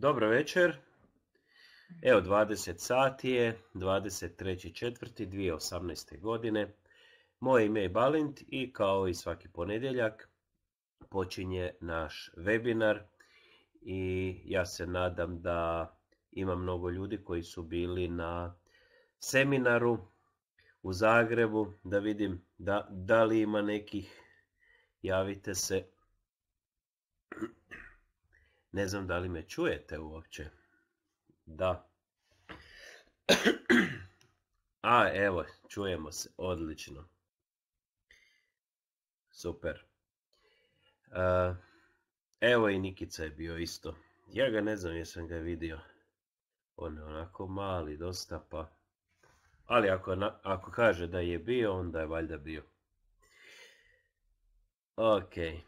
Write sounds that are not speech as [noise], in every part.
Dobro večer. Evo 20 sati je, 23.4.2018. godine. Moje ime je Balint i kao i svaki ponedjeljak počinje naš webinar i ja se nadam da ima mnogo ljudi koji su bili na seminaru u Zagrebu, da vidim da, da li ima nekih, javite se. Ne znam da li me čujete uopće. Da. A, evo, čujemo se, odlično. Super. E, evo i Nikica je bio isto. Ja ga ne znam jesam ga vidio. On je onako mali, dosta pa... Ali ako, kaže da je bio, onda je valjda bio. Okej.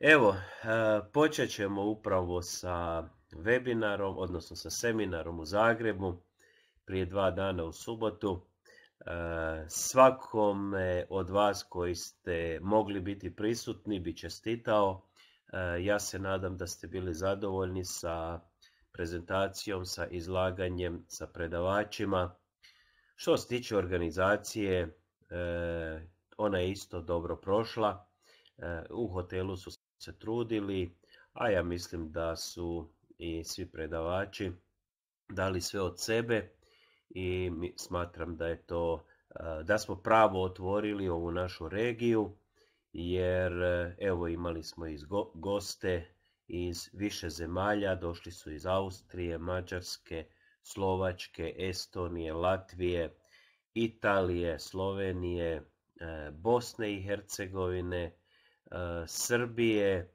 Evo, e, počet ćemo upravo sa webinarom, odnosno sa seminarom u Zagrebu prije dva dana u subotu. E, svakome od vas koji ste mogli biti prisutni bi čestitao. E, ja se nadam da ste bili zadovoljni sa prezentacijom, sa izlaganjem, sa predavačima. Što se tiče organizacije, ona je isto dobro prošla. U hotelu su se trudili, a ja mislim da su i svi predavači dali sve od sebe i smatram da je to da smo pravo otvorili ovu našu regiju jer e, evo imali smo iz goste iz više zemalja, došli su iz Austrije, Mađarske, Slovačke, Estonije, Latvije, Italije, Slovenije, e, Bosne i Hercegovine, E, Srbije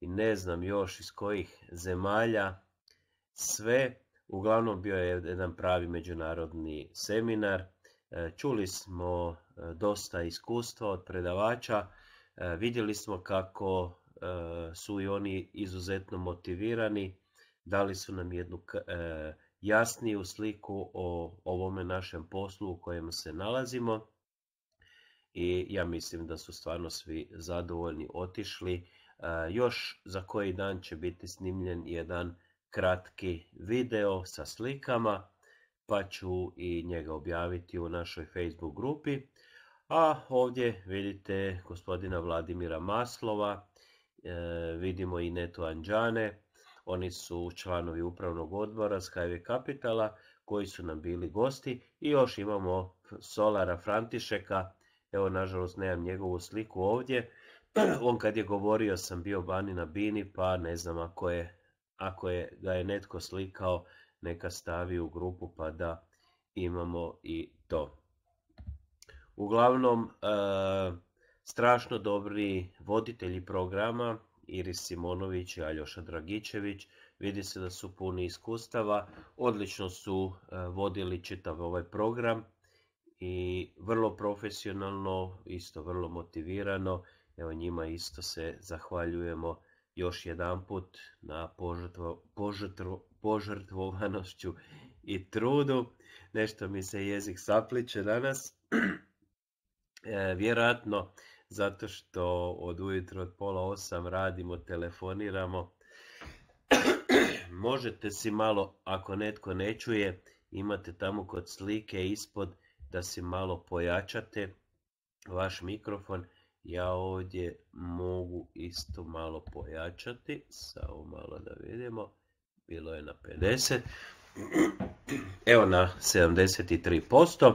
i ne znam još iz kojih zemalja, sve. Uglavnom bio je jedan pravi međunarodni seminar. E, čuli smo e, dosta iskustva od predavača, vidjeli smo kako su i oni izuzetno motivirani, dali su nam jednu jasniju sliku o ovome našem poslu u kojem se nalazimo i ja mislim da su stvarno svi zadovoljni otišli. E, još za koji dan će biti snimljen jedan kratki video sa slikama, pa ću i njega objaviti u našoj Facebook grupi. A ovdje vidite gospodina Vladimira Maslova, e, vidimo i Neto Anđane, oni su članovi upravnog odbora Skyway Capitala koji su nam bili gosti i još imamo Solara Františeka Evo, nažalost, nemam njegovu sliku ovdje. [clears throat] On kad je govorio sam bio bani na bini, pa ne znam ako, je, ako je, ga je netko slikao, neka stavi u grupu pa da imamo i to. Uglavnom, eh, strašno dobri voditelji programa, Iris Simonović i Aljoša Dragičević, vidi se da su puni iskustava, odlično su eh, vodili čitav ovaj program i vrlo profesionalno, isto vrlo motivirano. Evo njima isto se zahvaljujemo još jedanput na požrtvo, požrtvovanošću i trudu. Nešto mi se jezik sapliče danas. [clears throat] E, vjerojatno zato što od ujutro od pola osam radimo, telefoniramo. [clears throat] Možete si malo, ako netko ne čuje, imate tamo kod slike ispod da si malo pojačate vaš mikrofon. Ja ovdje mogu isto malo pojačati, samo malo da vidimo, bilo je na 50, evo na 73%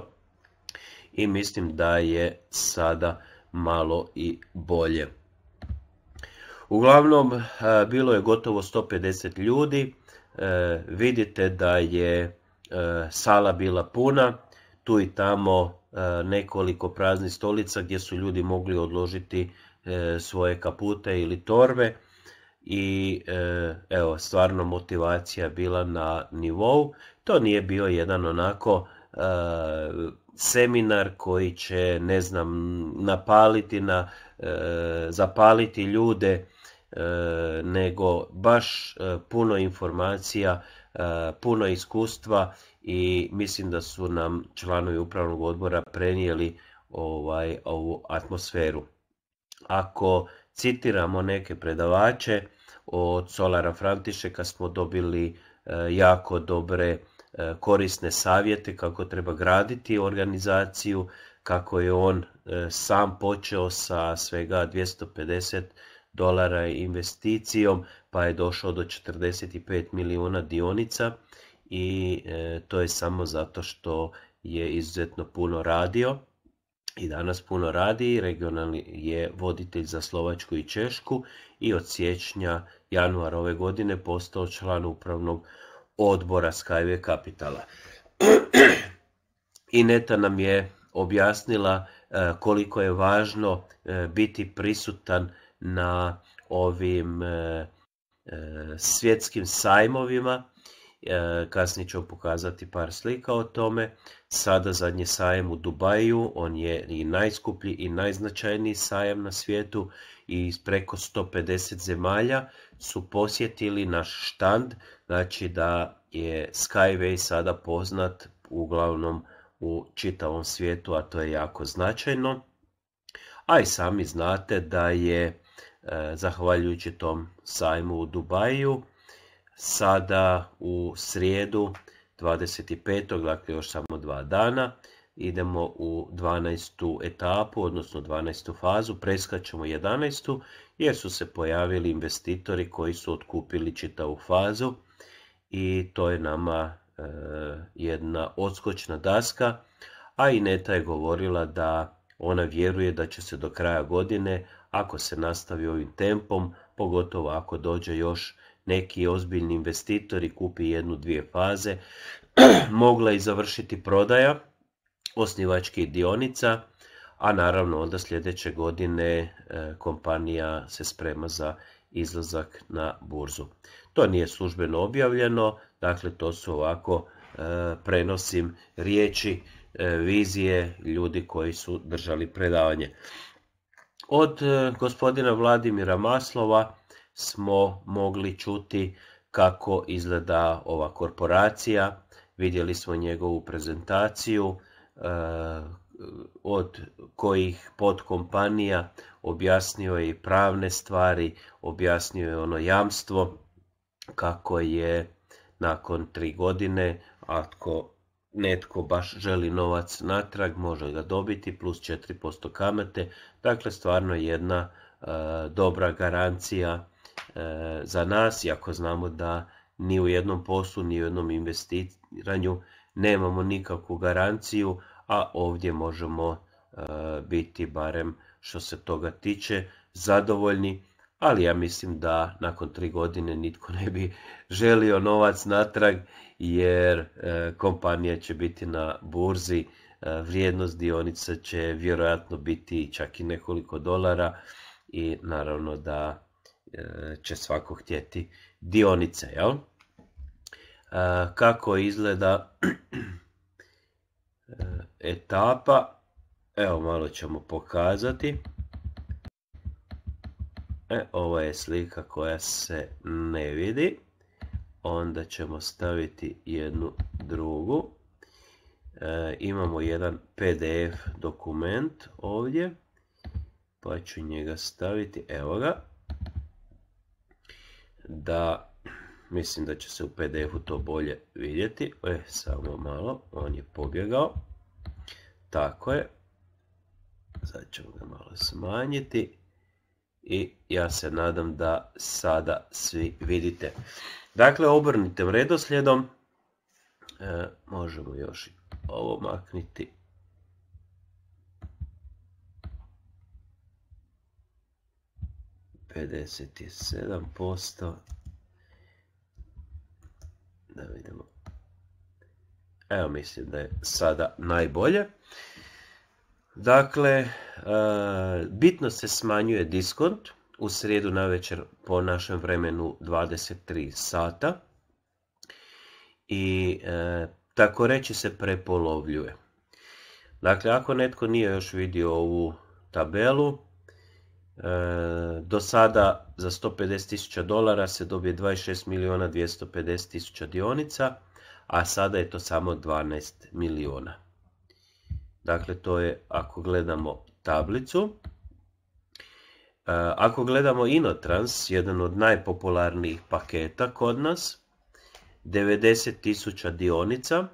i mislim da je sada malo i bolje. Uglavnom, eh, bilo je gotovo 150 ljudi, eh, vidite da je eh, sala bila puna, tu i tamo e, nekoliko praznih stolica gdje su ljudi mogli odložiti e, svoje kapute ili torbe i e, evo stvarno motivacija bila na nivou. To nije bio jedan onako seminar koji će ne znam napaliti na zapaliti ljude nego baš puno informacija, puno iskustva i mislim da su nam članovi upravnog odbora prenijeli ovaj, ovu atmosferu. Ako citiramo neke predavače od Solara Františeka smo dobili e, jako dobre e, korisne savjete kako treba graditi organizaciju, kako je on e, sam počeo sa svega 250 dolara investicijom, pa je došao do 45 milijuna dionica i e, to je samo zato što je izuzetno puno radio i danas puno radi, regionalni je voditelj za Slovačku i Češku i od siječnja januara ove godine postao član upravnog odbora Skyway Kapitala. I Neta nam je objasnila e, koliko je važno e, biti prisutan na ovim svjetskim sajmovima E, kasnije ću pokazati par slika o tome. Sada zadnji sajam u Dubaju, on je i najskuplji i najznačajniji sajem na svijetu i preko 150 zemalja su posjetili naš štand, znači da je Skyway sada poznat uglavnom u čitavom svijetu, a to je jako značajno. A i sami znate da je, e, zahvaljujući tom sajmu u Dubaju, sada u srijedu 25. dakle još samo dva dana idemo u 12. etapu, odnosno 12. fazu, preskačemo 11. jer su se pojavili investitori koji su otkupili čitavu fazu i to je nama e, jedna odskočna daska, a i Neta je govorila da ona vjeruje da će se do kraja godine, ako se nastavi ovim tempom, pogotovo ako dođe još neki ozbiljni investitori kupi jednu, dvije faze, [clears throat] mogla i završiti prodaja osnivačkih dionica, a naravno onda sljedeće godine e, kompanija se sprema za izlazak na burzu. To nije službeno objavljeno, dakle to su ovako e, prenosim riječi, e, vizije ljudi koji su držali predavanje. Od gospodina Vladimira Maslova smo mogli čuti kako izgleda ova korporacija, vidjeli smo njegovu prezentaciju e, od kojih podkompanija objasnio je i pravne stvari, objasnio je ono jamstvo kako je nakon tri godine, ako netko baš želi novac natrag, može ga dobiti, plus 4% kamate, dakle stvarno jedna e, dobra garancija E, za nas, iako znamo da ni u jednom poslu, ni u jednom investiranju nemamo nikakvu garanciju, a ovdje možemo e, biti barem što se toga tiče zadovoljni, ali ja mislim da nakon tri godine nitko ne bi [laughs] želio novac natrag jer e, kompanija će biti na burzi, vrijednost dionica će vjerojatno biti čak i nekoliko dolara i naravno da E, će svako htjeti dionice. Jel? E, kako izgleda [clears throat] e, etapa, evo malo ćemo pokazati. E, ovo je slika koja se ne vidi. Onda ćemo staviti jednu drugu. imamo jedan PDF dokument ovdje. Pa ću njega staviti. Evo ga da mislim da će se u PDF-u to bolje vidjeti. E, samo malo, on je pobjegao. Tako je. Sad ćemo ga malo smanjiti. I ja se nadam da sada svi vidite. Dakle, obrnitem redoslijedom. E, možemo još i ovo makniti 57%. Da vidimo. Evo mislim da je sada najbolje. Dakle, e, bitno se smanjuje diskont u srijedu na večer po našem vremenu 23 sata i e, tako reći se prepolovljuje. Dakle, ako netko nije još vidio ovu tabelu, E, do sada za 150.000 dolara se dobije 26.250.000 dionica, a sada je to samo 12 milijuna. Dakle, to je ako gledamo tablicu. E, ako gledamo Inotrans, jedan od najpopularnijih paketa kod nas, 90.000 dionica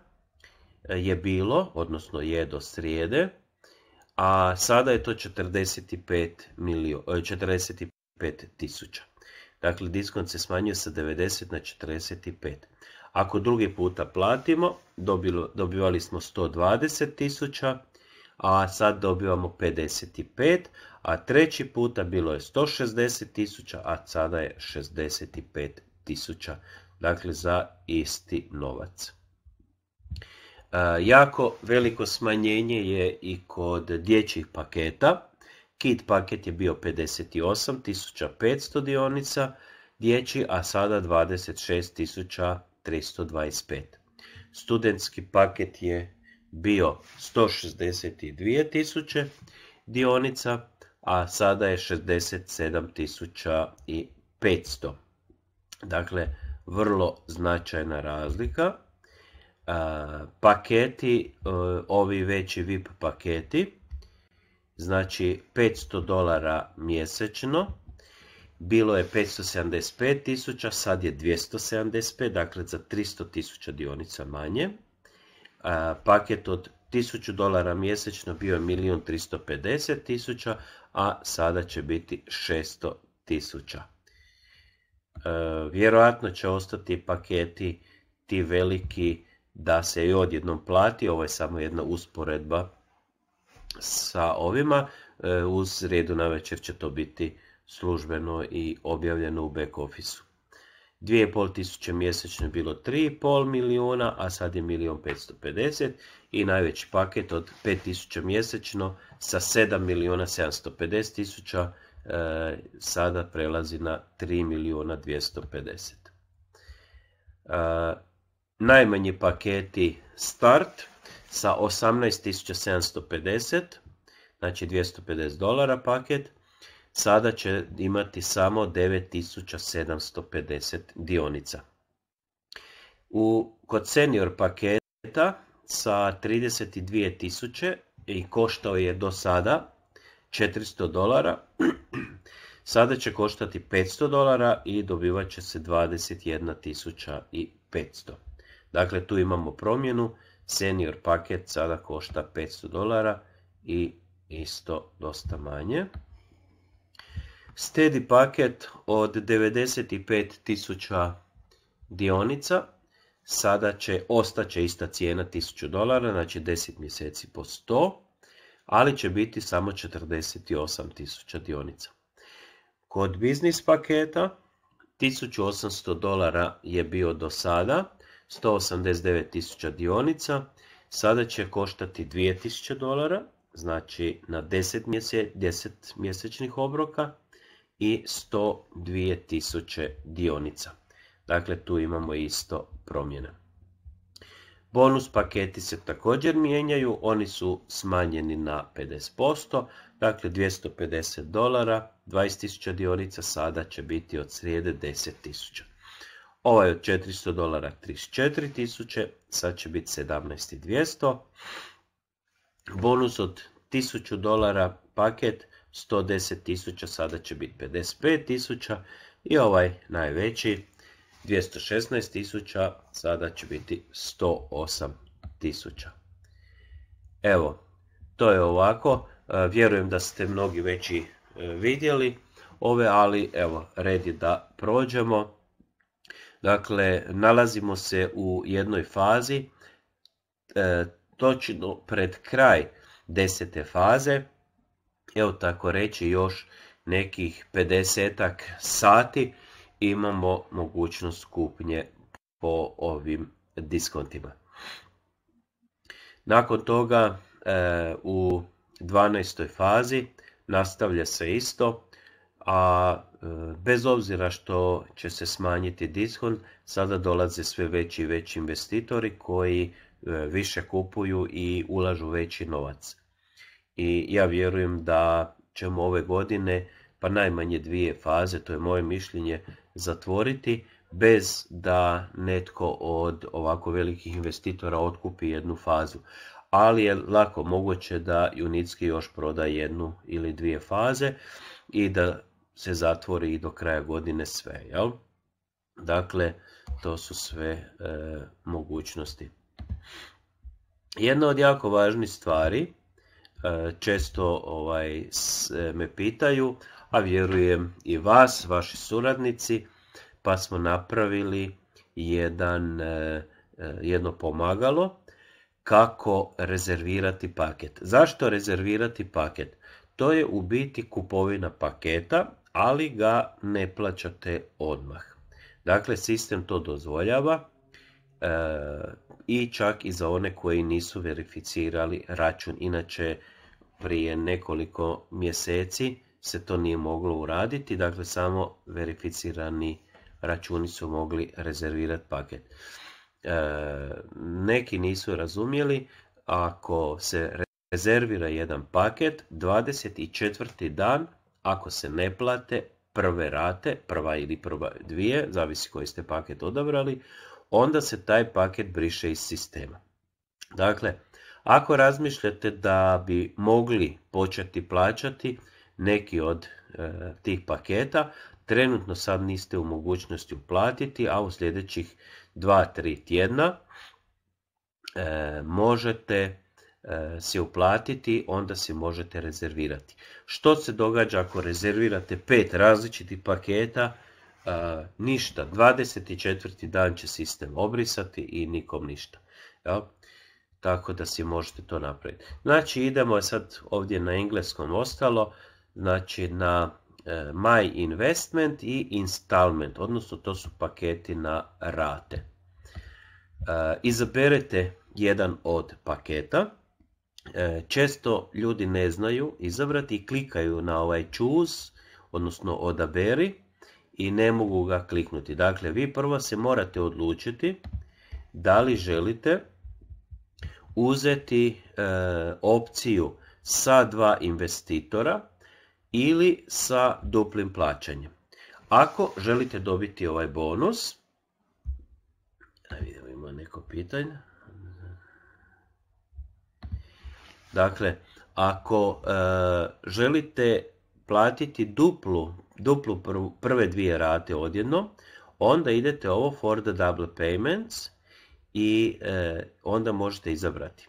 e, je bilo, odnosno je do srijede, a sada je to 45, milio, 45 e, tisuća. Dakle, diskont se smanjuje sa 90 na 45. Ako drugi puta platimo, dobilo, dobivali smo 120 tisuća, a sad dobivamo 55, a treći puta bilo je 160 tisuća, a sada je 65 tisuća. Dakle, za isti novac. E, jako veliko smanjenje je i kod dječjih paketa. Kit paket je bio 58.500 dionica dječji, a sada 26.325. Studentski paket je bio 162.000 dionica, a sada je 67.500. Dakle, vrlo značajna razlika paketi, e, ovi veći VIP paketi, znači 500 dolara mjesečno, bilo je 575 tisuća, sad je 275, dakle za 300 tisuća dionica manje. Paket od 1000 dolara mjesečno bio je 1.350.000, a sada će biti 600 tisuća. E, vjerojatno će ostati paketi ti veliki da se i odjednom plati, ovo je samo jedna usporedba sa ovima, e, uz redu na večer će to biti službeno i objavljeno u back office-u. 2,5 tisuće mjesečno je bilo 3,5 milijuna, a sad je 1550. i najveći paket od 5 tisuća mjesečno sa 7 milijuna 750 tisuća e, sada prelazi na 3 milijuna 250. Najmanji paketi start sa 18.750, znači 250 dolara paket, sada će imati samo 9750 dionica. U, kod senior paketa sa 32.000 i koštao je do sada 400 dolara, [clears throat] sada će koštati 500 dolara i dobivat će se 21.500. Dakle, tu imamo promjenu, senior paket sada košta 500 dolara i isto dosta manje. Steady paket od 95.000 dionica, sada će, ostaće ista cijena 1000 dolara, znači 10 mjeseci po 100, ali će biti samo 48.000 dionica. Kod biznis paketa 1800 dolara je bio do sada, 189.000 dionica, sada će koštati 2000 dolara, znači na 10, 10 mjesečnih obroka i 102.000 dionica. Dakle, tu imamo isto promjene. Bonus paketi se također mijenjaju, oni su smanjeni na 50%, dakle 250 dolara, 20.000 dionica sada će biti od srijede 10.000. Ovaj od 400 dolara 34.000, sad će biti 17.200. Bonus od 1000 dolara paket 110.000, sada će biti 55.000. I ovaj najveći 216.000, sada će biti 108.000. Evo, to je ovako. E, vjerujem da ste mnogi veći e, vidjeli ove, ali evo, red je da prođemo. Dakle, nalazimo se u jednoj fazi, e, točno pred kraj desete faze, evo tako reći još nekih 50 sati imamo mogućnost kupnje po ovim diskontima. Nakon toga e, u 12. fazi nastavlja se isto, a bez obzira što će se smanjiti diskon, sada dolaze sve veći i veći investitori koji e, više kupuju i ulažu veći novac. I ja vjerujem da ćemo ove godine, pa najmanje dvije faze, to je moje mišljenje, zatvoriti bez da netko od ovako velikih investitora otkupi jednu fazu. Ali je lako moguće da Unitski još proda jednu ili dvije faze i da se zatvori i do kraja godine sve, jel? Dakle, to su sve e, mogućnosti. Jedna od jako važnih stvari, e, često ovaj, e, me pitaju, a vjerujem i vas, vaši suradnici, pa smo napravili jedan, jedno pomagalo kako rezervirati paket. Zašto rezervirati paket? To je u biti kupovina paketa, ali ga ne plaćate odmah. Dakle, sistem to dozvoljava e, i čak i za one koji nisu verificirali račun. Inače, prije nekoliko mjeseci se to nije moglo uraditi, dakle samo verificirani računi su mogli rezervirati paket. E, neki nisu razumjeli, ako se rezervira jedan paket, 24. dan ako se ne plate prve rate, prva ili prva dvije, zavisi koji ste paket odabrali, onda se taj paket briše iz sistema. Dakle, ako razmišljate da bi mogli početi plaćati neki od e, tih paketa, trenutno sad niste u mogućnosti uplatiti, a u sljedećih 2-3 tjedna e, možete se uplatiti, onda se možete rezervirati. Što se događa ako rezervirate pet različitih paketa? E, ništa, 24. dan će sistem obrisati i nikom ništa. Tako da si možete to napraviti. Znači idemo sad ovdje na engleskom ostalo, znači na e, My Investment i Installment, odnosno to su paketi na rate. E, izaberete jedan od paketa E, često ljudi ne znaju izabrati i klikaju na ovaj choose, odnosno odaberi i ne mogu ga kliknuti. Dakle, vi prvo se morate odlučiti da li želite uzeti e, opciju sa dva investitora ili sa duplim plaćanjem. Ako želite dobiti ovaj bonus, da vidimo ima neko pitanje. Dakle, ako e, želite platiti duplu, duplu prve dvije rate odjedno, onda idete ovo for the double payments i e, onda možete izabrati.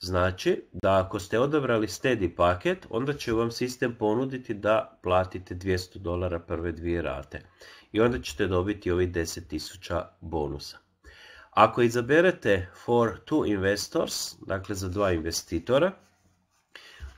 Znači da ako ste odabrali steady paket, onda će vam sistem ponuditi da platite 200 dolara prve dvije rate. I onda ćete dobiti ovih 10.000 bonusa. Ako izaberete for two investors, dakle za dva investitora,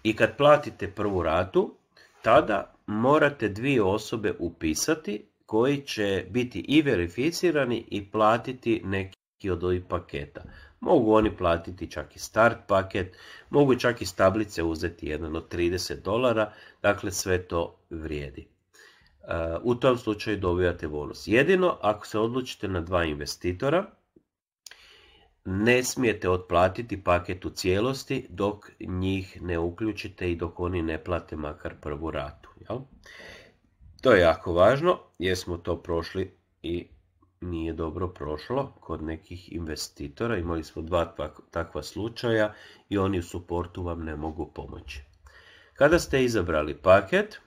i kad platite prvu ratu, tada morate dvije osobe upisati koji će biti i verificirani i platiti neki od ovih paketa. Mogu oni platiti čak i start paket, mogu čak i tablice uzeti jedan od 30 dolara, dakle sve to vrijedi. E, u tom slučaju dobijate bonus. Jedino ako se odlučite na dva investitora, ne smijete otplatiti paket u cijelosti dok njih ne uključite i dok oni ne plate makar prvu ratu. Jel? To je jako važno jer smo to prošli i nije dobro prošlo kod nekih investitora. Imali smo dva takva slučaja i oni u suportu vam ne mogu pomoći. Kada ste izabrali paket,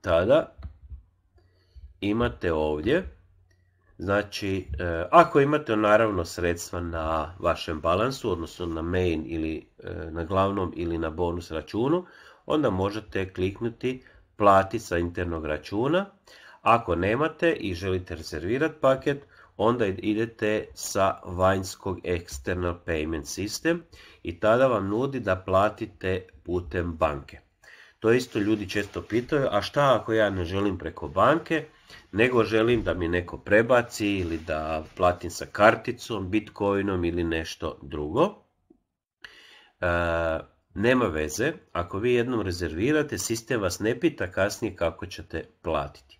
tada imate ovdje Znači, e, ako imate naravno sredstva na vašem balansu, odnosno na main ili e, na glavnom ili na bonus računu, onda možete kliknuti plati sa internog računa. Ako nemate i želite rezervirati paket, onda idete sa vanjskog external payment system i tada vam nudi da platite putem banke. To isto ljudi često pitaju, a šta ako ja ne želim preko banke? nego želim da mi neko prebaci ili da platim sa karticom, bitcoinom ili nešto drugo. E, nema veze, ako vi jednom rezervirate, sistem vas ne pita kasnije kako ćete platiti.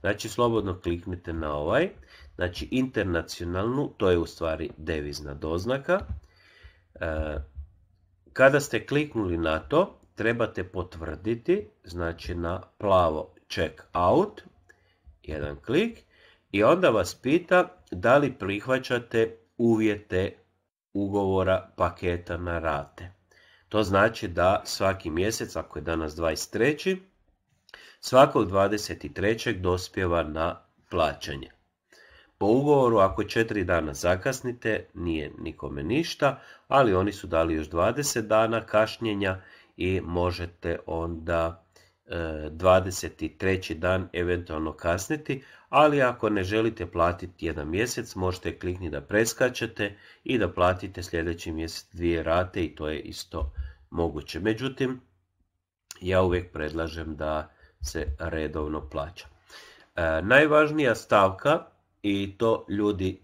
Znači, slobodno kliknite na ovaj, znači internacionalnu, to je u stvari devizna doznaka. E, kada ste kliknuli na to, trebate potvrditi, znači na plavo check out, jedan klik i onda vas pita da li prihvaćate uvjete ugovora paketa na rate. To znači da svaki mjesec, ako je danas 23. svakog 23. dospjeva na plaćanje. Po ugovoru ako četiri dana zakasnite nije nikome ništa, ali oni su dali još 20 dana kašnjenja i možete onda 23. E, dan eventualno kasniti, ali ako ne želite platiti jedan mjesec možete klikni da preskačete i da platite sljedeći mjesec dvije rate i to je isto moguće. Međutim, ja uvijek predlažem da se redovno plaća. E, najvažnija stavka i to ljudi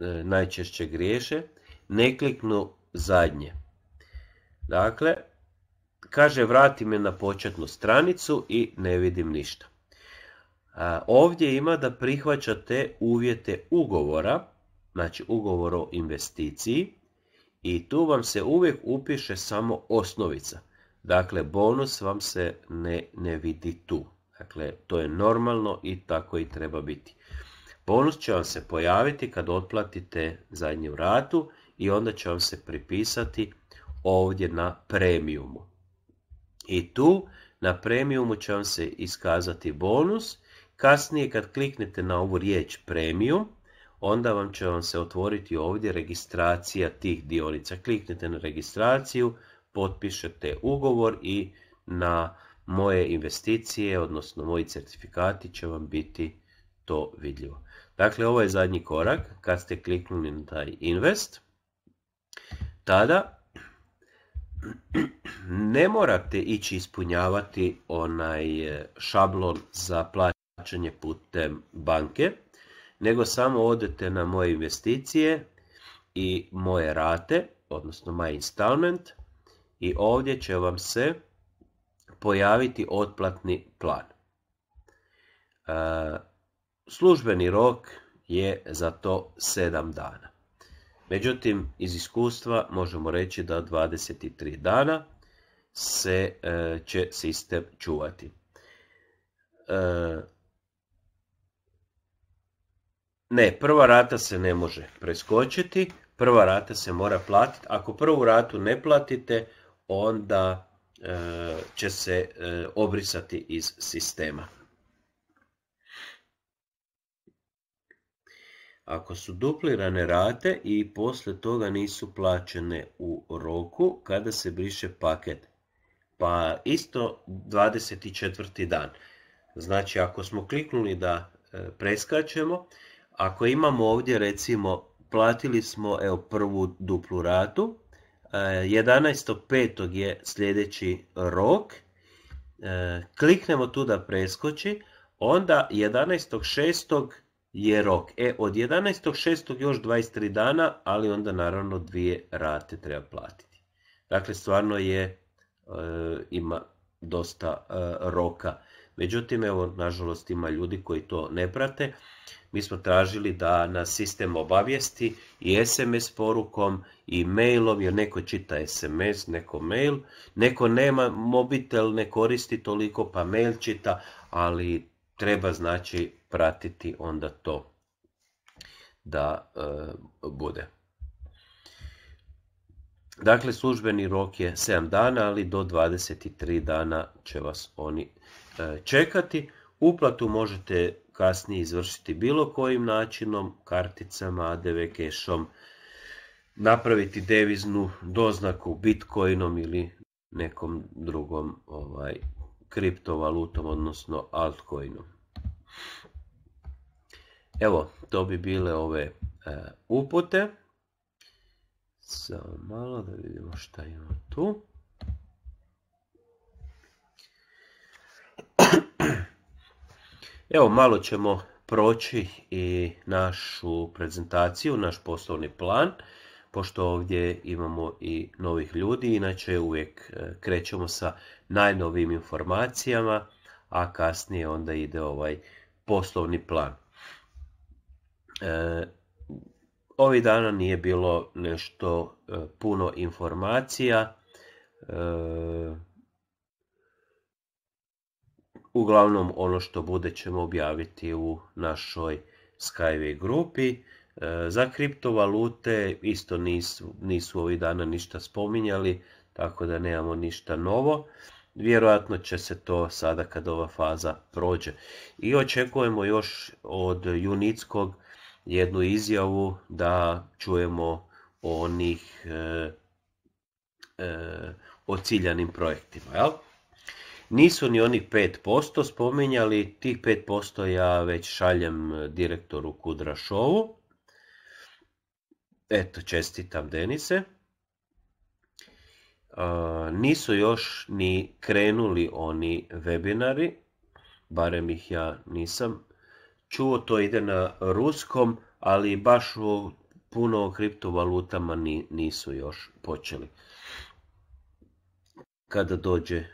e, najčešće griješe, ne kliknu zadnje. Dakle, Kaže, vrati me na početnu stranicu i ne vidim ništa. ovdje ima da prihvaćate uvjete ugovora, znači ugovor o investiciji, i tu vam se uvijek upiše samo osnovica. Dakle, bonus vam se ne, ne vidi tu. Dakle, to je normalno i tako i treba biti. Bonus će vam se pojaviti kad otplatite zadnju ratu i onda će vam se pripisati ovdje na premiumu. I tu na premiumu će vam se iskazati bonus. Kasnije kad kliknete na ovu riječ premium, onda vam će vam se otvoriti ovdje registracija tih dionica. Kliknete na registraciju, potpišete ugovor i na moje investicije, odnosno moji certifikati će vam biti to vidljivo. Dakle, ovo je zadnji korak kad ste kliknuli na taj invest. Tada [clears throat] ne morate ići ispunjavati onaj e, šablon za plaćanje putem banke, nego samo odete na moje investicije i moje rate, odnosno my installment i ovdje će vam se pojaviti otplatni plan. E, službeni rok je za to 7 dana. Međutim, iz iskustva možemo reći da 23 dana se e, će sistem čuvati. E, ne, prva rata se ne može preskočiti, prva rata se mora platiti. Ako prvu ratu ne platite, onda e, će se obrisati iz sistema. Ako su duplirane rate i posle toga nisu plaćene u roku kada se briše paket. Pa isto 24. dan. Znači ako smo kliknuli da e, preskačemo, ako imamo ovdje recimo platili smo evo, prvu duplu ratu, 11.5. E, je sljedeći rok, e, kliknemo tu da preskoči, onda 11.6 je rok. E, od 11.6. još 23 dana, ali onda naravno dvije rate treba platiti. Dakle, stvarno je, e, ima dosta e, roka. Međutim, evo, nažalost, ima ljudi koji to ne prate. Mi smo tražili da nas sistem obavijesti i SMS porukom i mailom, jer neko čita SMS, neko mail, neko nema mobitel, ne koristi toliko, pa mail čita, ali treba znači pratiti onda to da e, bude. Dakle, službeni rok je 7 dana, ali do 23 dana će vas oni e, čekati. Uplatu možete kasnije izvršiti bilo kojim načinom, karticama, ADV cashom, napraviti deviznu doznaku bitcoinom ili nekom drugom ovaj, kriptovalutom, odnosno altcoinom. Evo, to bi bile ove e, upute. Samo malo da vidimo šta imamo tu. Evo, malo ćemo proći i našu prezentaciju, naš poslovni plan, pošto ovdje imamo i novih ljudi, inače uvijek e, krećemo sa najnovijim informacijama, a kasnije onda ide ovaj poslovni plan. E, ovih dana nije bilo nešto e, puno informacija. E, uglavnom ono što bude ćemo objaviti u našoj Skyway grupi. E, za kriptovalute isto nisu, nisu ovih dana ništa spominjali, tako da nemamo ništa novo. Vjerojatno će se to sada kad ova faza prođe. I očekujemo još od Junickog jednu izjavu da čujemo o onih ociljanim e, e, o ciljanim projektima. Jel? Nisu ni onih 5% spominjali, tih 5% ja već šaljem direktoru Kudrašovu. Eto, čestitam Denise nisu još ni krenuli oni webinari, barem ih ja nisam čuo, to ide na ruskom, ali baš u puno o kriptovalutama ni, nisu još počeli. Kada dođe, e,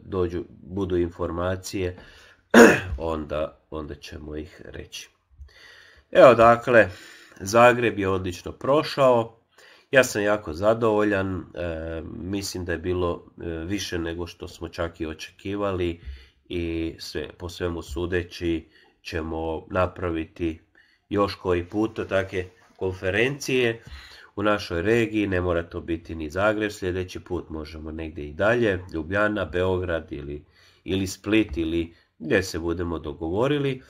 dođu, budu informacije, [clears throat] onda, onda ćemo ih reći. Evo dakle, Zagreb je odlično prošao, ja sam jako zadovoljan, e, mislim da je bilo e, više nego što smo čak i očekivali i sve, po svemu sudeći ćemo napraviti još koji put takve konferencije u našoj regiji, ne mora to biti ni Zagreb, sljedeći put možemo negdje i dalje, Ljubljana, Beograd ili, ili Split ili gdje se budemo dogovorili,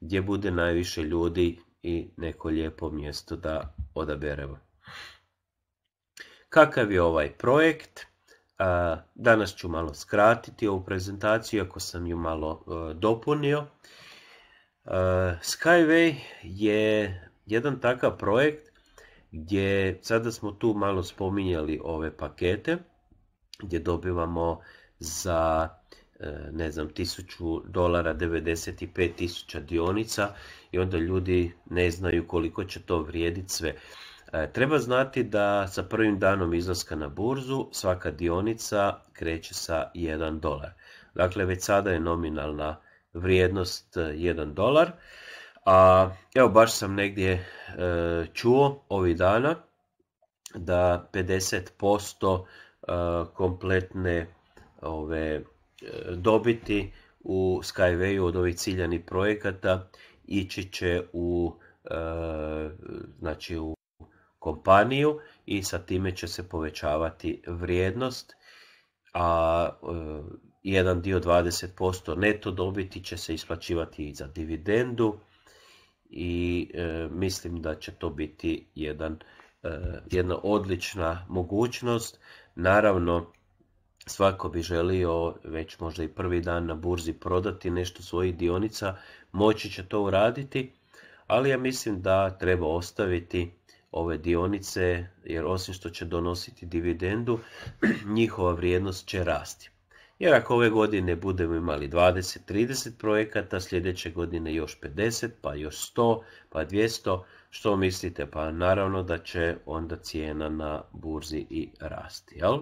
gdje bude najviše ljudi i neko lijepo mjesto da odaberemo kakav je ovaj projekt. Danas ću malo skratiti ovu prezentaciju, ako sam ju malo e, dopunio. E, Skyway je jedan takav projekt gdje sada smo tu malo spominjali ove pakete gdje dobivamo za e, ne znam, 1000 dolara 95 tisuća dionica i onda ljudi ne znaju koliko će to vrijediti sve. E, treba znati da sa prvim danom izlaska na burzu svaka dionica kreće sa 1 dolar. Dakle, već sada je nominalna vrijednost 1 e, dolar. A evo baš sam negdje e, čuo ovih dana da 50% kompletne ove dobiti u Skywayu od ovih ciljanih projekata ići će u znači u kompaniju i sa time će se povećavati vrijednost, a e, jedan dio 20% neto dobiti će se isplaćivati i za dividendu i e, mislim da će to biti jedan, e, jedna odlična mogućnost. Naravno, svako bi želio već možda i prvi dan na burzi prodati nešto svojih dionica, moći će to uraditi, ali ja mislim da treba ostaviti ove dionice, jer osim što će donositi dividendu, [clears throat] njihova vrijednost će rasti. Jer ako ove godine budemo imali 20-30 projekata, sljedeće godine još 50, pa još 100, pa 200, što mislite? Pa naravno da će onda cijena na burzi i rasti, jel?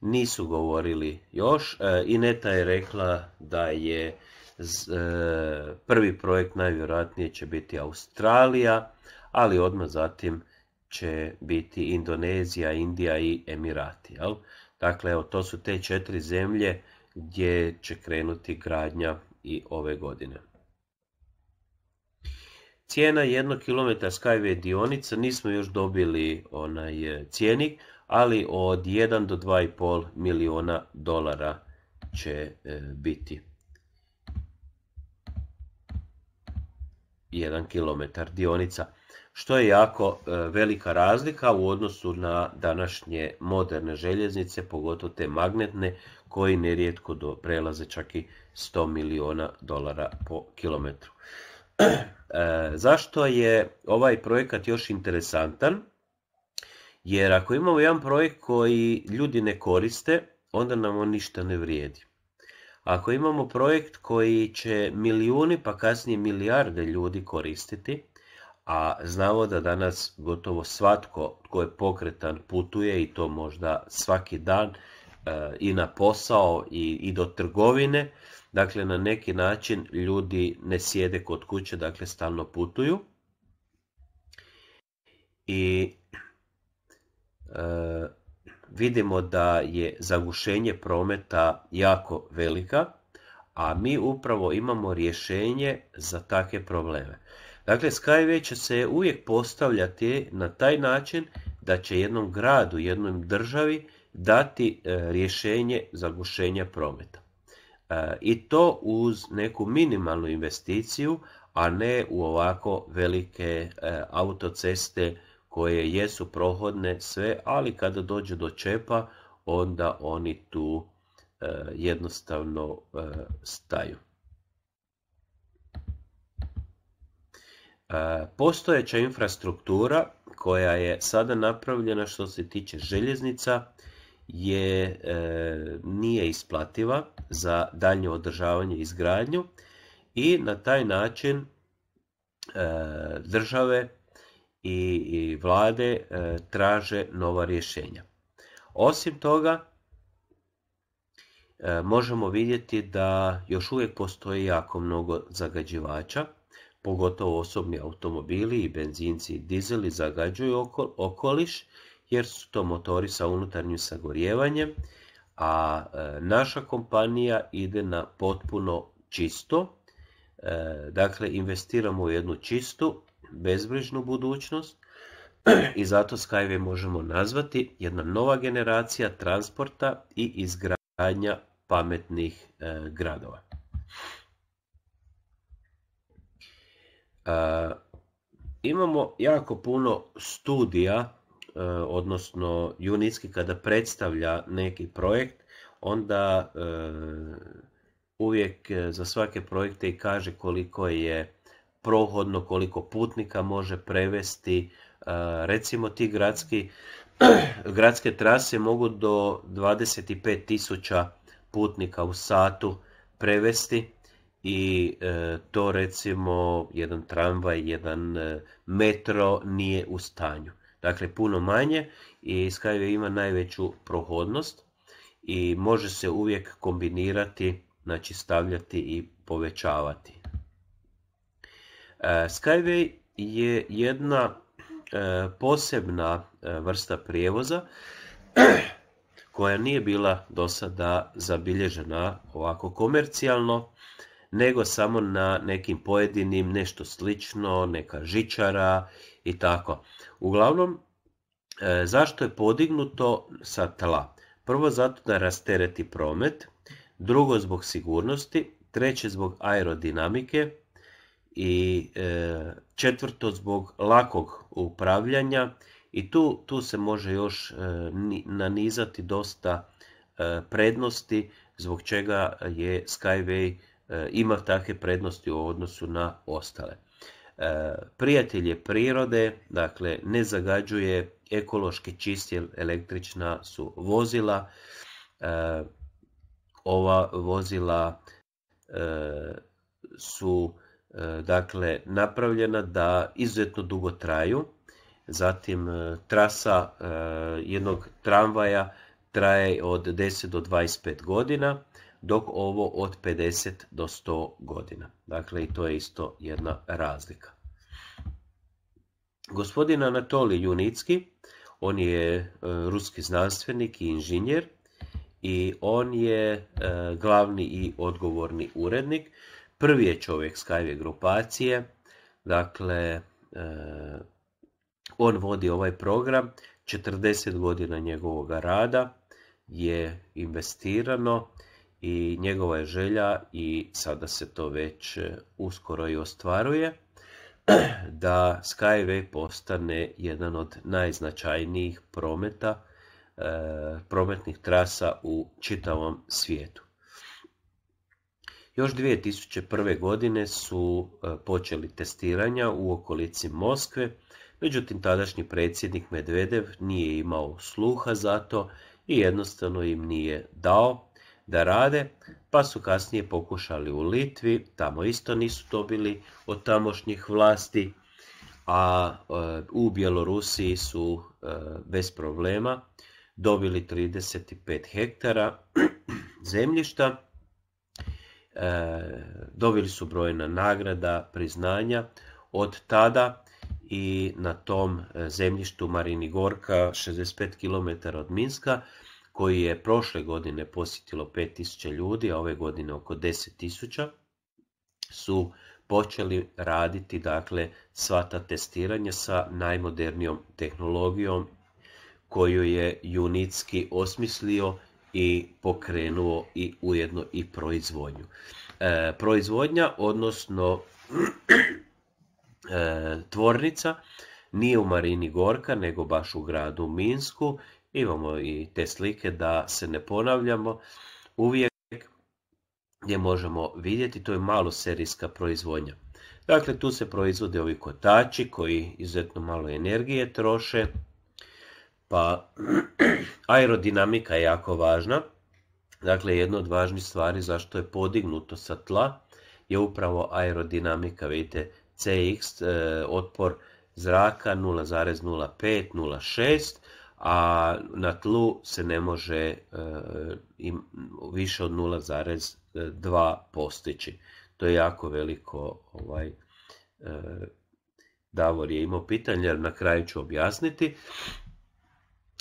Nisu govorili još. E, Ineta je rekla da je E, prvi projekt najvjerojatnije će biti Australija, ali odmah zatim će biti Indonezija, Indija i Emirati. Jel? Dakle, evo, to su te četiri zemlje gdje će krenuti gradnja i ove godine. Cijena 1 km Skyway dionica, nismo još dobili onaj e, cijenik, ali od 1 do 2,5 milijuna dolara će e, biti. 1 km dionica, što je jako e, velika razlika u odnosu na današnje moderne željeznice, pogotovo te magnetne, koji nerijetko do, prelaze čak i 100 miliona dolara po kilometru. [clears throat] E, zašto je ovaj projekat još interesantan? Jer ako imamo jedan projekt koji ljudi ne koriste, onda nam on ništa ne vrijedi. Ako imamo projekt koji će milijuni pa kasnije milijarde ljudi koristiti, a znamo da danas gotovo svatko tko je pokretan putuje i to možda svaki dan e, i na posao i, i do trgovine, dakle na neki način ljudi ne sjede kod kuće, dakle stalno putuju. I e, vidimo da je zagušenje prometa jako velika, a mi upravo imamo rješenje za takve probleme. Dakle, Skyway će se uvijek postavljati na taj način da će jednom gradu, jednom državi dati e, rješenje zagušenja prometa. E, I to uz neku minimalnu investiciju, a ne u ovako velike e, autoceste koje jesu prohodne sve, ali kada dođe do čepa, onda oni tu e, jednostavno e, staju. E, postojeća infrastruktura koja je sada napravljena što se tiče željeznica je nije isplativa za daljnje održavanje i izgradnju i na taj način države i vlade e, traže nova rješenja. Osim toga, e, možemo vidjeti da još uvijek postoji jako mnogo zagađivača, pogotovo osobni automobili i benzinci i dizeli zagađuju okoliš jer su to motori sa unutarnjim sagorjevanjem, a e, naša kompanija ide na potpuno čisto. Dakle, investiramo u jednu čistu bezbrižnu budućnost i zato Skyway možemo nazvati jedna nova generacija transporta i izgradnja pametnih e, gradova. E, imamo jako puno studija, e, odnosno Junitski kada predstavlja neki projekt, onda uvijek za svake projekte i kaže koliko je prohodno koliko putnika može prevesti e, recimo ti gradski [clears throat] gradske trase mogu do 25.000 putnika u satu prevesti i e, to recimo jedan tramvaj, jedan e, metro nije u stanju. Dakle puno manje i Skyway ima najveću prohodnost i može se uvijek kombinirati, znači stavljati i povećavati. E, Skyway je jedna e, posebna e, vrsta prijevoza [clears throat] koja nije bila do sada zabilježena ovako komercijalno, nego samo na nekim pojedinim, nešto slično, neka žičara i tako. Uglavnom, zašto je podignuto sa tla? Prvo zato da rastereti promet, drugo zbog sigurnosti, treće zbog aerodinamike, i e, četvrto zbog lakog upravljanja i tu, tu se može još e, nanizati dosta e, prednosti zbog čega je Skyway ima takve prednosti u odnosu na ostale. Prijatelje prirode, dakle ne zagađuje, ekološki čisti električna su vozila, ova vozila su E, dakle napravljena da izuzetno dugo traju. Zatim e, trasa e, jednog tramvaja traje od 10 do 25 godina, dok ovo od 50 do 100 godina. Dakle, i to je isto jedna razlika. Gospodin Anatoli Junicki, on je ruski znanstvenik i inženjer i on je glavni i odgovorni urednik Prvi je čovjek Skyway grupacije, dakle, e, on vodi ovaj program, 40 godina njegovog rada je investirano i njegova je želja i sada se to već e, uskoro i ostvaruje [clears throat] da Skyway postane jedan od najznačajnijih prometa, e, prometnih trasa u čitavom svijetu. Još 2001. godine su e, počeli testiranja u okolici Moskve, međutim tadašnji predsjednik Medvedev nije imao sluha za to i jednostavno im nije dao da rade, pa su kasnije pokušali u Litvi, tamo isto nisu dobili od tamošnjih vlasti, a e, u Bjelorusiji su e, bez problema dobili 35 hektara [clears throat] zemljišta Eh, dobili su brojna nagrada, priznanja. Od tada i na tom eh, zemljištu Marini Gorka, 65 km od Minska, koji je prošle godine posjetilo 5000 ljudi, a ove godine oko 10.000, su počeli raditi dakle, sva ta testiranja sa najmodernijom tehnologijom koju je Junicki osmislio i pokrenuo i ujedno i proizvodnju. E, proizvodnja, odnosno [clears throat] e, tvornica, nije u Marini Gorka, nego baš u gradu Minsku. Imamo i te slike da se ne ponavljamo. Uvijek gdje možemo vidjeti, to je malo serijska proizvodnja. Dakle, tu se proizvode ovi kotači koji izuzetno malo energije troše, pa [clears throat] aerodinamika je jako važna. Dakle, jedna od važnih stvari zašto je podignuto sa tla je upravo aerodinamika. Vidite, CX, e, otpor zraka 0,05, 0,6, a na tlu se ne može e, više od 0,2 postići. To je jako veliko ovaj, e, Davor je imao pitanje, jer na kraju ću objasniti.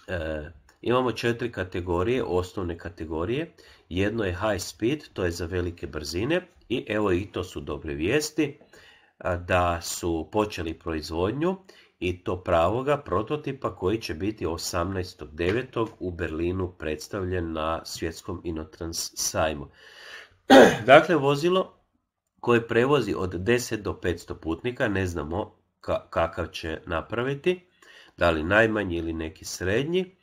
E, imamo četiri kategorije, osnovne kategorije. Jedno je high speed, to je za velike brzine i evo i to su dobre vijesti da su počeli proizvodnju i to pravoga prototipa koji će biti 18.9. u Berlinu predstavljen na svjetskom Inotrans sajmu. [clears throat] Dakle, vozilo koje prevozi od 10 do 500 putnika, ne znamo kakav će napraviti, da li najmanji ili neki srednji.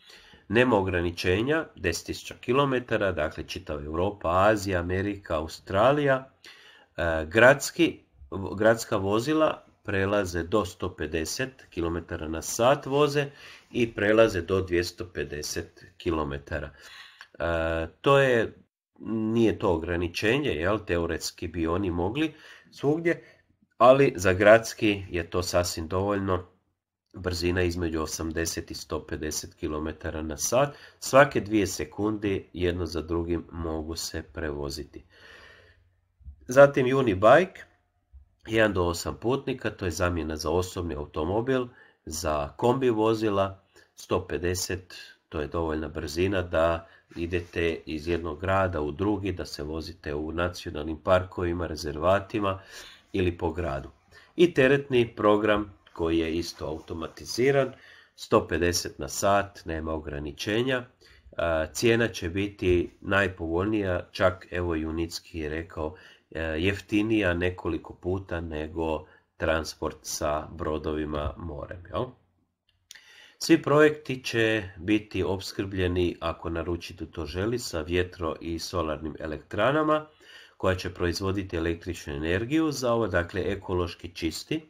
Nema ograničenja, 10.000 km, dakle čitava Europa, Azija, Amerika, Australija. E, gradski, gradska vozila prelaze do 150 km na sat voze i prelaze do 250 km. E, to je, nije to ograničenje, jel, teoretski bi oni mogli svugdje, ali za gradski je to sasvim dovoljno brzina između 80 i 150 km na sat. Svake dvije sekunde jedno za drugim mogu se prevoziti. Zatim Unibike, 1 do 8 putnika, to je zamjena za osobni automobil, za kombi vozila, 150, to je dovoljna brzina da idete iz jednog grada u drugi, da se vozite u nacionalnim parkovima, rezervatima ili po gradu. I teretni program koji je isto automatiziran, 150 na sat, nema ograničenja. E, cijena će biti najpovoljnija, čak evo Junitski je rekao e, jeftinija nekoliko puta nego transport sa brodovima morem. Jel? Svi projekti će biti opskrbljeni, ako naručiti to želi, sa vjetro i solarnim elektranama koja će proizvoditi električnu energiju za ovo, dakle ekološki čisti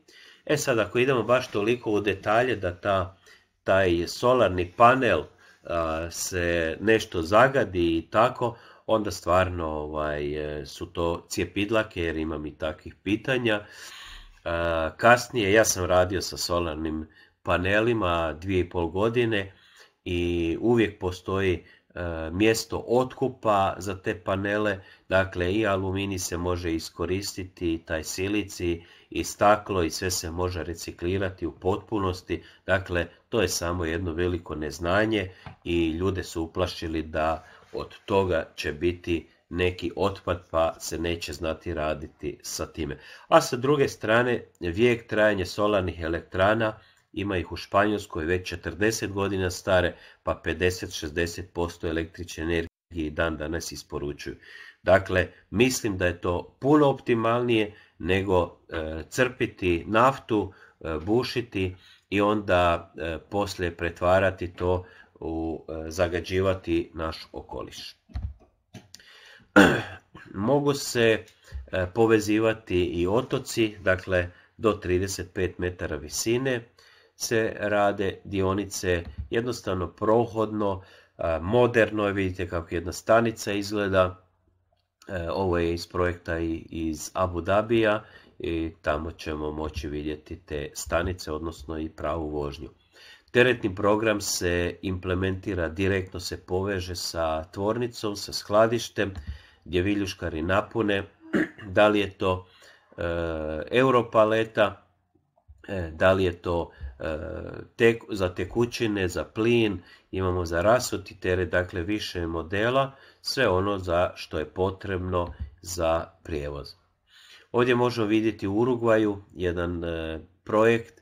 E sad, ako idemo baš toliko u detalje da ta, taj solarni panel se nešto zagadi i tako, onda stvarno ovaj, e, su to cijepidlake jer imam i takvih pitanja. kasnije ja sam radio sa solarnim panelima dvije i pol godine i uvijek postoji E, mjesto otkupa za te panele, dakle i aluminij se može iskoristiti, i taj silici i staklo i sve se može reciklirati u potpunosti, dakle to je samo jedno veliko neznanje i ljude su uplašili da od toga će biti neki otpad pa se neće znati raditi sa time. A sa druge strane vijek trajanja solarnih elektrana ima ih u Španjolskoj već 40 godina stare, pa 50-60% električne energije i dan danas isporučuju. Dakle, mislim da je to puno optimalnije nego e, crpiti naftu, e, bušiti i onda e, poslije pretvarati to u zagađivati naš okoliš. [clears throat] Mogu se povezivati i otoci, dakle do 35 metara visine, se rade dionice jednostavno prohodno, moderno, vidite kako jedna stanica izgleda, e, ovo je iz projekta iz Abu Dabija i tamo ćemo moći vidjeti te stanice, odnosno i pravu vožnju. Teretni program se implementira, direktno se poveže sa tvornicom, sa skladištem, gdje viljuškari napune, da li je to e, europaleta, e, da li je to E, za tekućine, za plin, imamo za rasuti teret, dakle više modela, sve ono za što je potrebno za prijevoz. Ovdje možemo vidjeti u Urugvaju jedan e, projekt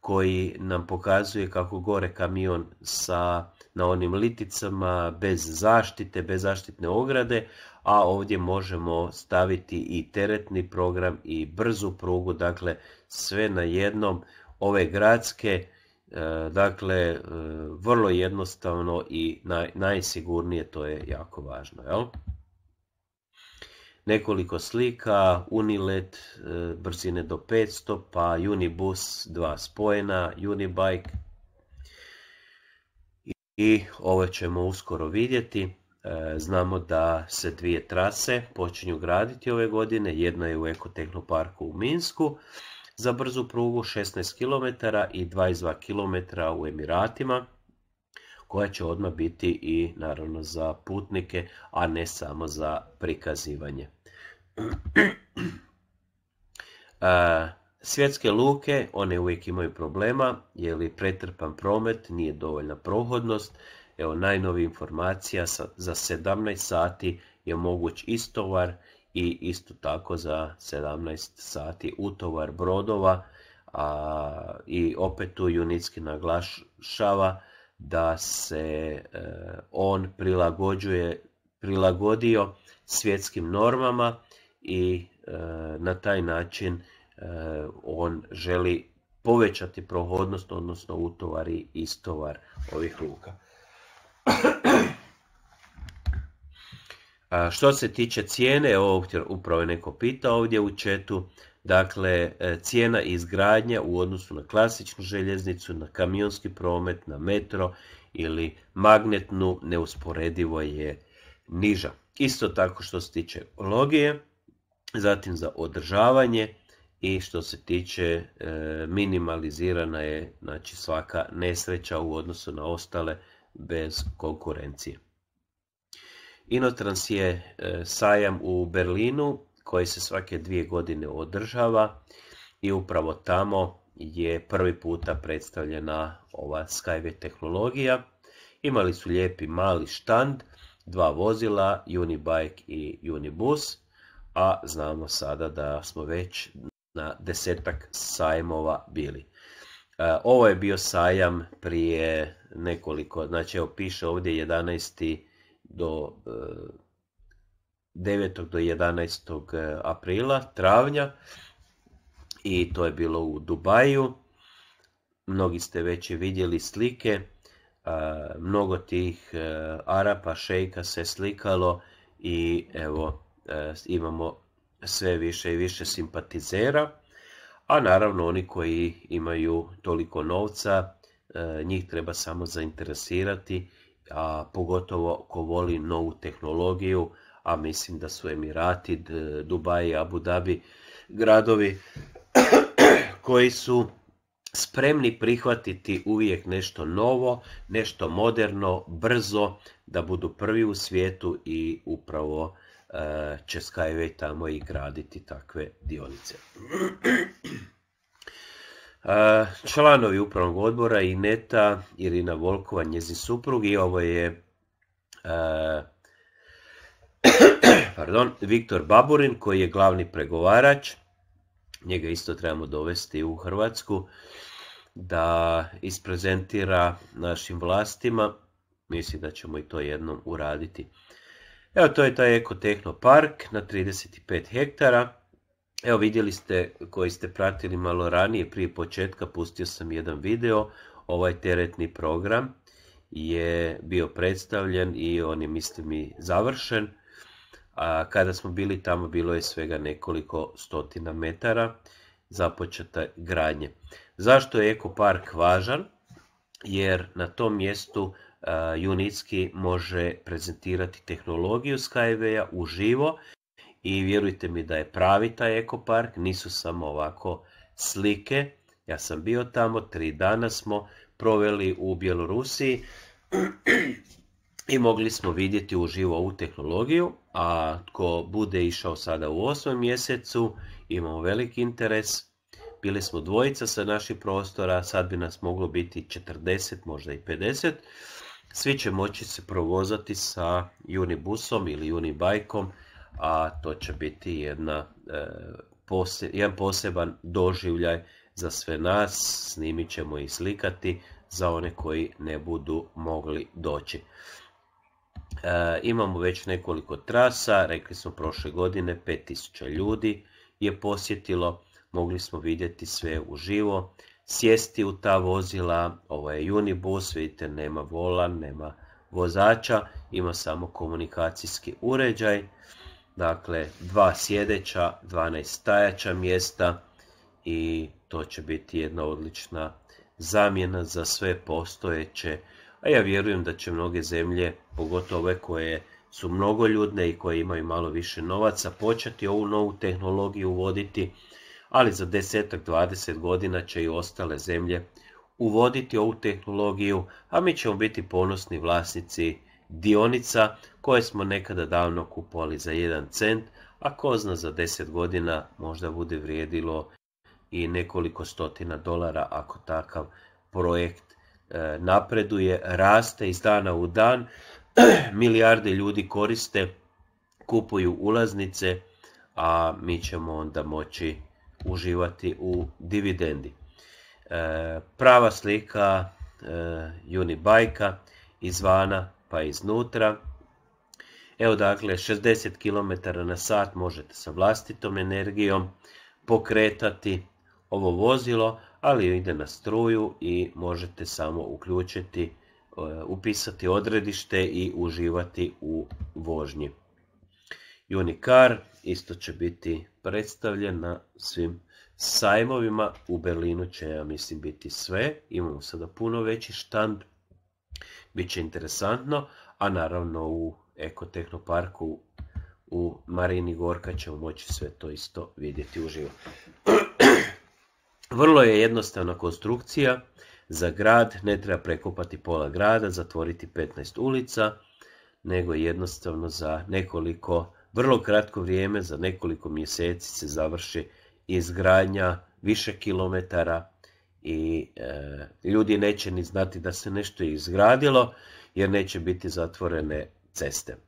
koji nam pokazuje kako gore kamion sa na onim liticama bez zaštite, bez zaštitne ograde, a ovdje možemo staviti i teretni program i brzu prugu, dakle sve na jednom ove gradske, e, dakle, e, vrlo jednostavno i najsigurnije, to je jako važno. Nekoliko slika, Unilet e, brzine do 500, pa Unibus dva spojena, Unibike. I ovo ćemo uskoro vidjeti. Znamo da se dvije trase počinju graditi ove godine, jedna je u Ekotehnoparku u Minsku, za brzu prugu 16 km i 22 km u Emiratima koja će odmah biti i naravno za putnike, a ne samo za prikazivanje. [clears throat] svjetske luke, one uvijek imaju problema, Je li pretrpan promet, nije dovoljna prohodnost. Evo najnovija informacija, za 17 sati je moguć istovar i isto tako za 17 sati utovar brodova a, i opet tu Junitski naglašava da se e, on prilagođuje, prilagodio svjetskim normama i e, na taj način e, on želi povećati prohodnost, odnosno utovar i istovar ovih luka. Što se tiče cijene, ovo upravo je neko pitao ovdje u četu, dakle e, cijena izgradnje u odnosu na klasičnu željeznicu, na kamionski promet, na metro ili magnetnu neusporedivo je niža. Isto tako što se tiče logije, zatim za održavanje i što se tiče e, minimalizirana je znači svaka nesreća u odnosu na ostale bez konkurencije. Inotrans je e, sajam u Berlinu koji se svake dvije godine održava i upravo tamo je prvi puta predstavljena ova Skyway tehnologija. Imali su lijepi mali štand, dva vozila, Unibike i Unibus, a znamo sada da smo već na desetak sajmova bili. E, ovo je bio sajam prije nekoliko, znači evo piše ovdje 11 do 9. E, do 11. E, aprila, travnja i to je bilo u Dubaju. Mnogi ste već vidjeli slike, e, mnogo tih Arapa, šejka se slikalo i evo imamo sve više i više simpatizera. A naravno oni koji imaju toliko novca, njih treba samo zainteresirati a pogotovo ko voli novu tehnologiju, a mislim da su Emirati, Dubaj i Abu Dhabi gradovi [clears throat] koji su spremni prihvatiti uvijek nešto novo, nešto moderno, brzo, da budu prvi u svijetu i upravo e, će Skyway tamo i graditi takve dionice. [clears throat] Članovi upravnog odbora i Neta, Irina Volkova, njezin suprug i ovo je [clears throat] Viktor Baburin koji je glavni pregovarač. Njega isto trebamo dovesti u Hrvatsku da isprezentira našim vlastima. Mislim da ćemo i to jednom uraditi. Evo to je taj ekotehnopark na 35 hektara. Evo vidjeli ste koji ste pratili malo ranije prije početka, pustio sam jedan video, ovaj teretni program je bio predstavljen i on je mislim i završen. A kada smo bili tamo bilo je svega nekoliko stotina metara započeta gradnje. Zašto je eko park važan? Jer na tom mjestu junitski može prezentirati tehnologiju Skyway-a uživo i vjerujte mi da je pravi taj ekopark, nisu samo ovako slike. Ja sam bio tamo, tri dana smo proveli u Bjelorusiji i mogli smo vidjeti uživo ovu tehnologiju, a tko bude išao sada u osmom mjesecu, imamo veliki interes. Bili smo dvojica sa naših prostora, sad bi nas moglo biti 40, možda i 50. Svi će moći se provozati sa Unibusom ili Unibajkom a to će biti jedna, e, pose, jedan poseban doživljaj za sve nas, snimit ćemo i slikati za one koji ne budu mogli doći. E, imamo već nekoliko trasa, rekli smo prošle godine 5000 ljudi je posjetilo, mogli smo vidjeti sve uživo, sjesti u ta vozila, ovo je Unibus, vidite nema volan, nema vozača, ima samo komunikacijski uređaj dakle dva sjedeća, 12 stajaća mjesta i to će biti jedna odlična zamjena za sve postojeće, a ja vjerujem da će mnoge zemlje, pogotovo ove koje su ljudne i koje imaju malo više novaca, početi ovu novu tehnologiju uvoditi, ali za desetak, 20 godina će i ostale zemlje uvoditi ovu tehnologiju, a mi ćemo biti ponosni vlasnici dionica koje smo nekada davno kupovali za 1 cent, a ko zna za 10 godina možda bude vrijedilo i nekoliko stotina dolara ako takav projekt e, napreduje, raste iz dana u dan, [clears throat] milijarde ljudi koriste, kupuju ulaznice, a mi ćemo onda moći uživati u dividendi. E, prava slika e, Unibajka izvana pa iznutra. Evo dakle, 60 km na sat možete sa vlastitom energijom pokretati ovo vozilo, ali ide na struju i možete samo uključiti, e, upisati odredište i uživati u vožnji. Unicar isto će biti predstavljen na svim sajmovima. U Berlinu će, ja mislim, biti sve. Imamo sada puno veći štand će interesantno, a naravno u Ekotehnoparku u Marini Gorka ćemo moći sve to isto vidjeti uživo. [clears throat] Vrlo je jednostavna konstrukcija za grad, ne treba prekopati pola grada, zatvoriti 15 ulica, nego jednostavno za nekoliko, vrlo kratko vrijeme, za nekoliko mjeseci se završi izgradnja više kilometara i e, ljudi neće ni znati da se nešto izgradilo jer neće biti zatvorene ceste. E,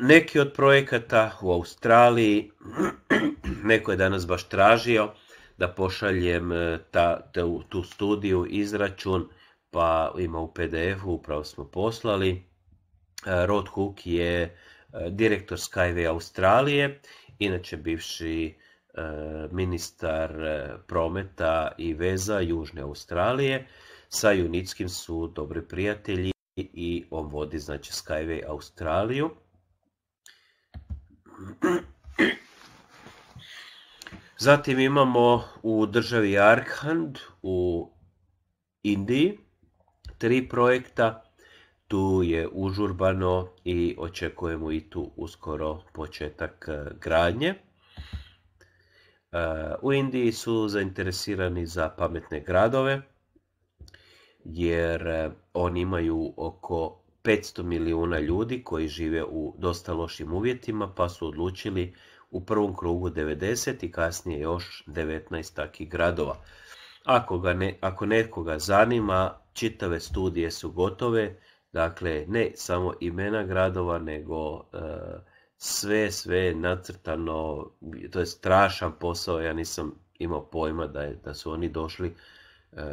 neki od projekata u Australiji, [clears throat] neko je danas baš tražio da pošaljem e, ta, tu, tu studiju, izračun, pa ima u PDF-u, upravo smo poslali. Rod Hook je direktor Skyway Australije, inače bivši E, ministar e, prometa i veza Južne Australije. Sa Junitskim su dobri prijatelji i on vodi znači Skyway Australiju. [clears throat] Zatim imamo u državi Arkhand u Indiji tri projekta. Tu je užurbano i očekujemo i tu uskoro početak e, gradnje. Eh, u Indiji su zainteresirani za pametne gradove jer eh, oni imaju oko 500 milijuna ljudi koji žive u dosta lošim uvjetima pa su odlučili u prvom krugu 90 i kasnije još 19 takih gradova. Ako, ga ne, ako nekoga zanima, čitave studije su gotove, dakle ne samo imena gradova nego eh, sve, sve je nacrtano, to je strašan posao, ja nisam imao pojma da, da su oni došli e,